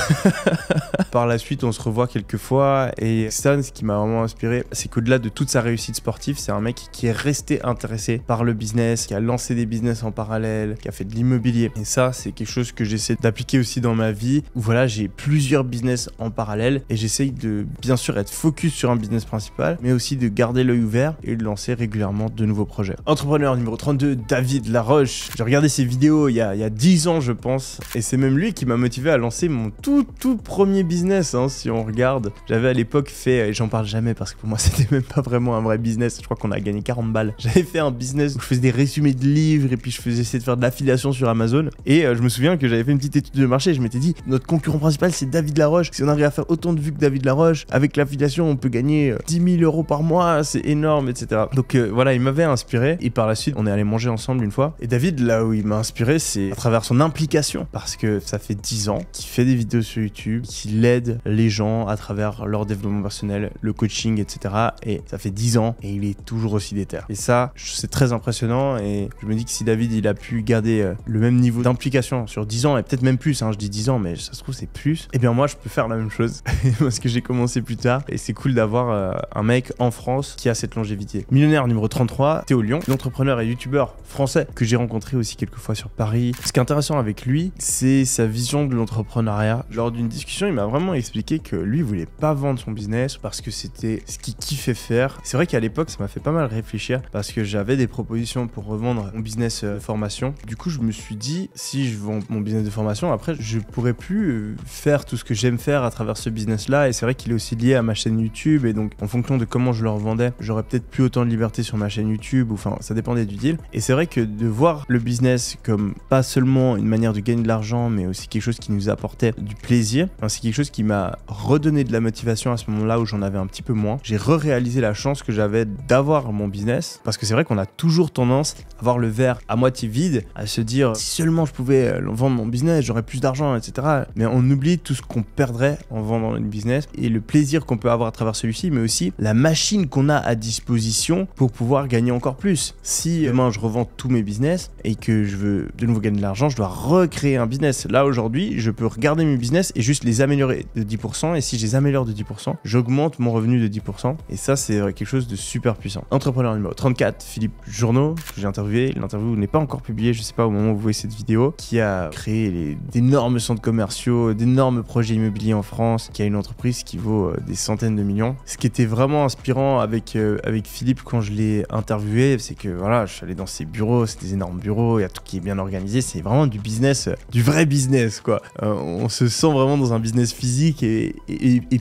Par la suite, on se revoit quelques fois. Et Stan, ce qui m'a vraiment inspiré, c'est qu'au-delà de toute sa réussite sportive, c'est un mec qui est resté intéressé par le business, qui a lancé des business en parallèle, qui a fait de l'immobilier. Et ça, c'est quelque chose que j'essaie d'appliquer aussi dans ma vie. voilà, j'ai plusieurs business en parallèle et j'essaye de bien sûr être focus sur un business principal, mais aussi de garder l'œil ouvert et de lancer régulièrement de nouveaux projets. Entrepreneur numéro 32, David Laroche. J'ai regardé ses vidéos il y, a, 10 ans, je pense, et c'est même lui qui m'a motivé à lancer mon tout tout premier business, hein, si on regarde. J'avais à l'époque fait, et j'en parle jamais parce que pour moi c'était même pas vraiment un vrai business, je crois qu'on a gagné 40 balles. J'avais fait un business où je faisais des résumés de livres et puis je faisais essayer de faire de l'affiliation sur Amazon. Et euh, je me souviens que j'avais fait une petite étude de marché, je m'étais dit, notre concurrent principal c'est David Laroche. Si on arrive à faire autant de vues que David Laroche, avec l'affiliation on peut gagner 10 euh, 000 euros par mois, c'est énorme, donc euh, voilà, il m'avait inspiré. Et par la suite, on est allé manger ensemble une fois. Et David, là où il m'a inspiré, c'est à travers son implication. Parce que ça fait 10 ans qu'il fait des vidéos sur YouTube, qu'il aide les gens à travers leur développement personnel, le coaching, etc. Et ça fait 10 ans et il est toujours aussi déter. Et ça, c'est très impressionnant. Et je me dis que si David, il a pu garder euh, le même niveau d'implication sur 10 ans, et peut-être même plus, hein, je dis 10 ans, mais ça se trouve, c'est plus. Et eh bien moi, je peux faire la même chose. parce que j'ai commencé plus tard. Et c'est cool d'avoir euh, un mec en France qui a cette longévité Millionnaire numéro 33, Théo Lyon, l'entrepreneur et youtubeur français que j'ai rencontré aussi quelques fois sur Paris. Ce qui est intéressant avec lui, c'est sa vision de l'entrepreneuriat. Lors d'une discussion, il m'a vraiment expliqué que lui voulait pas vendre son business parce que c'était ce qu'il kiffait faire. C'est vrai qu'à l'époque, ça m'a fait pas mal réfléchir parce que j'avais des propositions pour revendre mon business euh, de formation. Du coup, je me suis dit, si je vends mon business de formation, après, je pourrais plus euh, faire tout ce que j'aime faire à travers ce business-là. Et c'est vrai qu'il est aussi lié à ma chaîne YouTube. Et donc, en fonction de comment je le revendais, j'aurais peut-être pu autant de liberté sur ma chaîne YouTube, enfin ça dépendait du deal. Et c'est vrai que de voir le business comme pas seulement une manière de gagner de l'argent, mais aussi quelque chose qui nous apportait du plaisir, c'est quelque chose qui m'a redonné de la motivation à ce moment-là où j'en avais un petit peu moins. J'ai re-réalisé la chance que j'avais d'avoir mon business, parce que c'est vrai qu'on a toujours tendance à voir le verre à moitié vide, à se dire si seulement je pouvais euh, vendre mon business, j'aurais plus d'argent, etc. Mais on oublie tout ce qu'on perdrait en vendant le business et le plaisir qu'on peut avoir à travers celui-ci, mais aussi la machine qu'on a à disposition pour pouvoir gagner encore plus. Si demain je revends tous mes business et que je veux de nouveau gagner de l'argent, je dois recréer un business. Là aujourd'hui, je peux regarder mes business et juste les améliorer de 10%. Et si je les améliore de 10%, j'augmente mon revenu de 10%. Et ça, c'est euh, quelque chose de super puissant. Entrepreneur numéro 34, Philippe journaux que j'ai interviewé. L'interview n'est pas encore publiée, je sais pas au moment où vous voyez cette vidéo, qui a créé d'énormes centres commerciaux, d'énormes projets immobiliers en France, qui a une entreprise qui vaut euh, des centaines de millions. Ce qui était vraiment inspirant avec, euh, avec Philippe, quand je l'ai interviewé, c'est que voilà, je suis allé dans ses bureaux, c'est des énormes bureaux, il y a tout qui est bien organisé, c'est vraiment du business, euh, du vrai business quoi. Euh, on se sent vraiment dans un business physique et,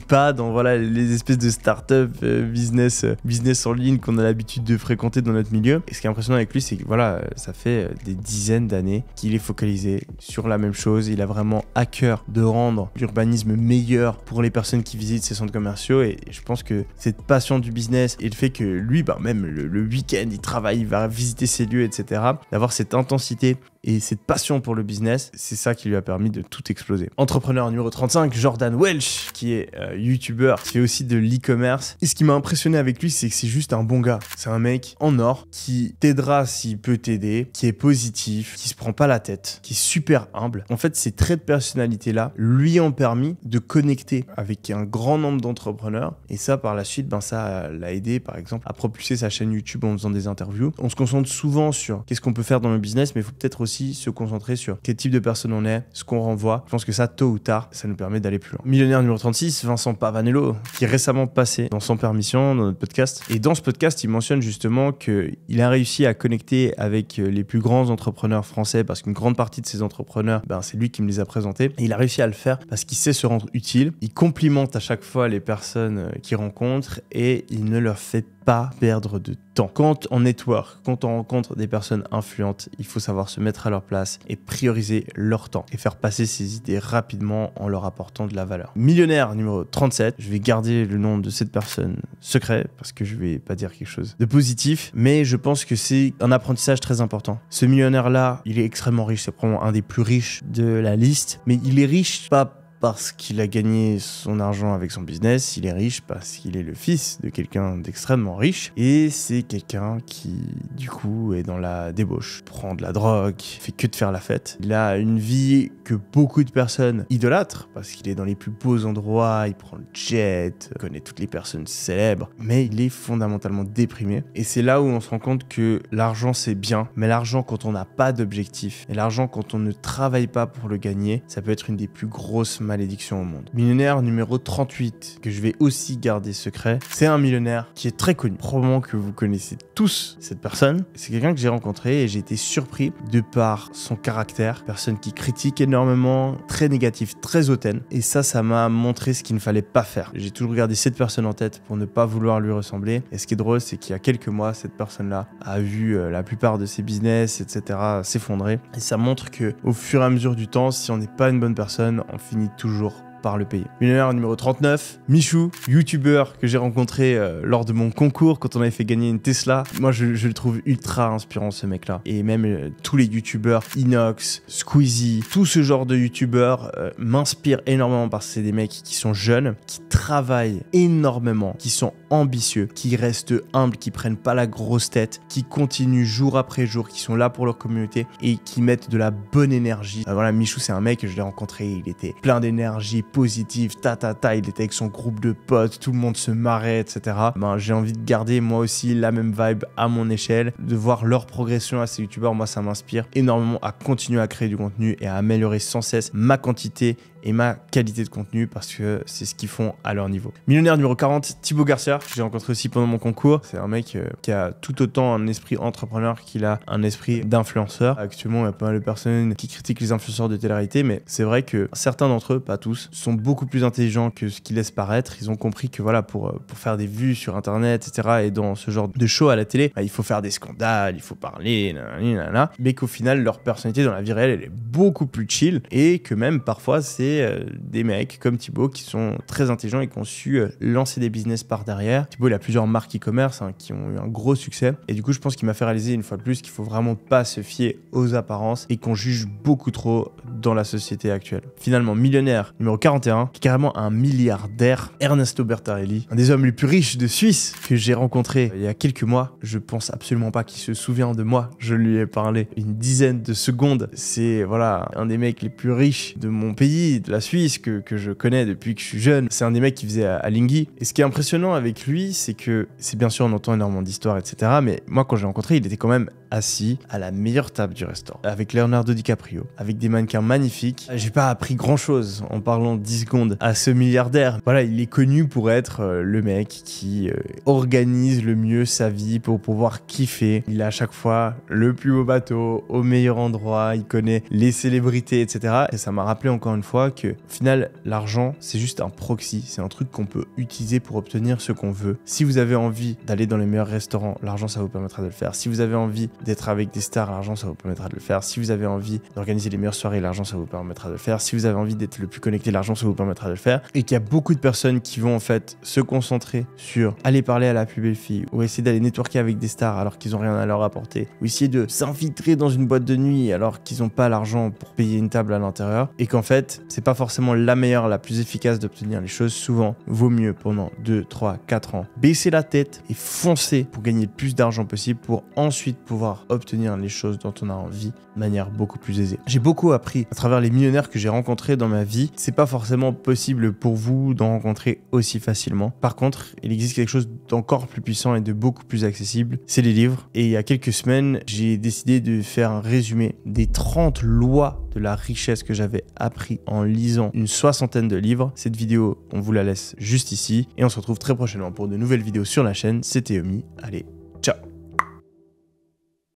pas dans voilà les espèces de start-up euh, business, business en ligne qu'on a l'habitude de fréquenter dans notre milieu. Et ce qui est impressionnant avec lui, c'est que voilà, ça fait des dizaines d'années qu'il est focalisé sur la même chose. Il a vraiment à cœur de rendre l'urbanisme meilleur pour les personnes qui visitent ces centres commerciaux et je pense que cette passion du business et le fait que lui, ben, même le, week-end, il travaille, il va visiter ces lieux, etc. D'avoir cette intensité et cette passion pour le business, c'est ça qui lui a permis de tout exploser. Entrepreneur numéro 35, Jordan Welch, qui est euh, YouTuber, youtubeur, qui fait aussi de l'e-commerce. Et ce qui m'a impressionné avec lui, c'est que c'est juste un bon gars. C'est un mec en or qui t'aidera s'il peut t'aider, qui est positif, qui se prend pas la tête, qui est super humble. En fait, ces traits de personnalité-là lui ont permis de connecter avec un grand nombre d'entrepreneurs. Et ça, par la suite, ben, ça l'a aidé, par exemple, à propulser sa chaîne YouTube en faisant des interviews. On se concentre souvent sur qu'est-ce qu'on peut faire dans le business, mais il faut peut-être aussi aussi se concentrer sur quel type de personne on est, ce qu'on renvoie. Je pense que ça, tôt ou tard, ça nous permet d'aller plus loin. Millionnaire numéro 36, Vincent Pavanello, qui est récemment passé dans Sans Permission, dans notre podcast. Et dans ce podcast, il mentionne justement qu'il a réussi à connecter avec euh, les plus grands entrepreneurs français parce qu'une grande partie de ces entrepreneurs, ben, c'est lui qui me les a présentés. Et il a réussi à le faire parce qu'il sait se rendre utile. Il complimente à chaque fois les personnes euh, qu'il rencontre et il ne leur fait pas pas perdre de temps. Quand on network, quand on rencontre des personnes influentes, il faut savoir se mettre à leur place et prioriser leur temps et faire passer ses idées rapidement en leur apportant de la valeur. Millionnaire numéro 37, je vais garder le nom de cette personne secret parce que je vais pas dire quelque chose de positif, mais je pense que c'est un apprentissage très important. Ce millionnaire là, il est extrêmement riche, c'est probablement un des plus riches de la liste, mais il est riche pas parce qu'il a gagné son argent avec son business, il est riche parce qu'il est le fils de quelqu'un d'extrêmement riche, et c'est quelqu'un qui, du coup, est dans la débauche, prend de la drogue, fait que de faire la fête. Il a une vie que beaucoup de personnes idolâtrent, parce qu'il est dans les plus beaux endroits, il prend le jet, connaît toutes les personnes célèbres, mais il est fondamentalement déprimé, et c'est là où on se rend compte que l'argent c'est bien, mais l'argent quand on n'a pas d'objectif, et l'argent quand on ne travaille pas pour le gagner, ça peut être une des plus grosses malédiction au monde. Millionnaire numéro 38, que je vais aussi garder secret, c'est un millionnaire qui est très connu. Probablement que vous connaissez tous cette personne. C'est quelqu'un que j'ai rencontré et j'ai été surpris de par son caractère. Personne qui critique énormément, très négatif, très hautaine. Et ça, ça m'a montré ce qu'il ne fallait pas faire. J'ai toujours gardé cette personne en tête pour ne pas vouloir lui ressembler. Et ce qui est drôle, c'est qu'il y a quelques mois, cette personne-là a vu euh, la plupart de ses business, etc., s'effondrer. Et ça montre que au fur et à mesure du temps, si on n'est pas une bonne personne, on finit toujours par le pays. Une heure numéro 39, Michou, youtubeur que j'ai rencontré euh, lors de mon concours quand on avait fait gagner une Tesla. Moi, je, le trouve ultra inspirant ce mec-là. Et même euh, tous les youtubeurs, Inox, Squeezie, tout ce genre de youtubeurs euh, m'inspirent énormément parce que c'est des mecs qui sont jeunes, qui travaillent énormément, qui sont ambitieux, qui restent humbles, qui prennent pas la grosse tête, qui continuent jour après jour, qui sont là pour leur communauté et qui mettent de la bonne énergie. voilà, Michou, c'est un mec, que je l'ai rencontré, il était plein d'énergie, positive, ta ta ta, il était avec son groupe de potes, tout le monde se marrait, etc. Ben, j'ai envie de garder moi aussi la même vibe à mon échelle, de voir leur progression à ces youtubeurs, moi ça m'inspire énormément à continuer à créer du contenu et à améliorer sans cesse ma quantité et ma qualité de contenu parce que c'est ce qu'ils font à leur niveau. Millionnaire numéro 40, Thibaut Garcia, que j'ai rencontré aussi pendant mon concours. C'est un mec euh, qui a tout autant un esprit entrepreneur qu'il a un esprit d'influenceur. Actuellement, il y a pas mal de personnes qui critiquent les influenceurs de télé-réalité, mais c'est vrai que certains d'entre eux, pas tous, sont beaucoup plus intelligents que ce qu'ils laissent paraître. Ils ont compris que voilà, pour, euh, pour faire des vues sur Internet, etc., et dans ce genre de show à la télé, bah, il faut faire des scandales, il faut parler, nanana, mais qu'au final, leur personnalité dans la vie réelle, elle est beaucoup plus chill et que même parfois, c'est euh, des mecs comme Thibaut qui sont très intelligents et qui ont su euh, lancer des business par derrière. Thibaut, il a plusieurs marques e-commerce hein, qui ont eu un gros succès. Et du coup, je pense qu'il m'a fait réaliser une fois de plus qu'il faut vraiment pas se fier aux apparences et qu'on juge beaucoup trop dans la société actuelle. Finalement, millionnaire numéro 41, qui est carrément un milliardaire, Ernesto Bertarelli, un des hommes les plus riches de Suisse que j'ai rencontré euh, il y a quelques mois. Je pense absolument pas qu'il se souvient de moi. Je lui ai parlé une dizaine de secondes. C'est voilà un des mecs les plus riches de mon pays, de la Suisse, que, que je connais depuis que je suis jeune. C'est un des mecs qui faisait à, Lingui. Et ce qui est impressionnant avec lui, c'est que c'est bien sûr on entend énormément d'histoires, etc. Mais moi quand j'ai rencontré, il était quand même assis à la meilleure table du restaurant, avec Leonardo DiCaprio, avec des mannequins magnifique. J'ai pas appris grand chose en parlant 10 secondes à ce milliardaire. Voilà, il est connu pour être euh, le mec qui euh, organise le mieux sa vie pour pouvoir kiffer. Il a à chaque fois le plus beau bateau, au meilleur endroit, il connaît les célébrités, etc. Et ça m'a rappelé encore une fois que, au final, l'argent, c'est juste un proxy, c'est un truc qu'on peut utiliser pour obtenir ce qu'on veut. Si vous avez envie d'aller dans les meilleurs restaurants, l'argent, ça vous permettra de le faire. Si vous avez envie d'être avec des stars, l'argent, ça vous permettra de le faire. Si vous avez envie d'organiser les meilleures soirées, l'argent, ça vous permettra de le faire. Si vous avez envie d'être le plus connecté, l'argent, ça vous permettra de le faire. Et qu'il y a beaucoup de personnes qui vont en fait se concentrer sur aller parler à la plus belle fille ou essayer d'aller networker avec des stars alors qu'ils n'ont rien à leur apporter ou essayer de s'infiltrer dans une boîte de nuit alors qu'ils n'ont pas l'argent pour payer une table à l'intérieur et qu'en fait, c'est pas forcément la meilleure, la plus efficace d'obtenir les choses. Souvent, vaut mieux pendant 2, 3, 4 ans baisser la tête et foncer pour gagner le plus d'argent possible pour ensuite pouvoir obtenir les choses dont on a envie manière beaucoup plus aisée. J'ai beaucoup appris à travers les millionnaires que j'ai rencontrés dans ma vie. C'est pas forcément possible pour vous d'en rencontrer aussi facilement. Par contre, il existe quelque chose d'encore plus puissant et de beaucoup plus accessible, c'est les livres. Et il y a quelques semaines, j'ai décidé de faire un résumé des 30 lois de la richesse que j'avais appris en lisant une soixantaine de livres. Cette vidéo, on vous la laisse juste ici et on se retrouve très prochainement pour de nouvelles vidéos sur la chaîne. C'était Omi. Allez, ciao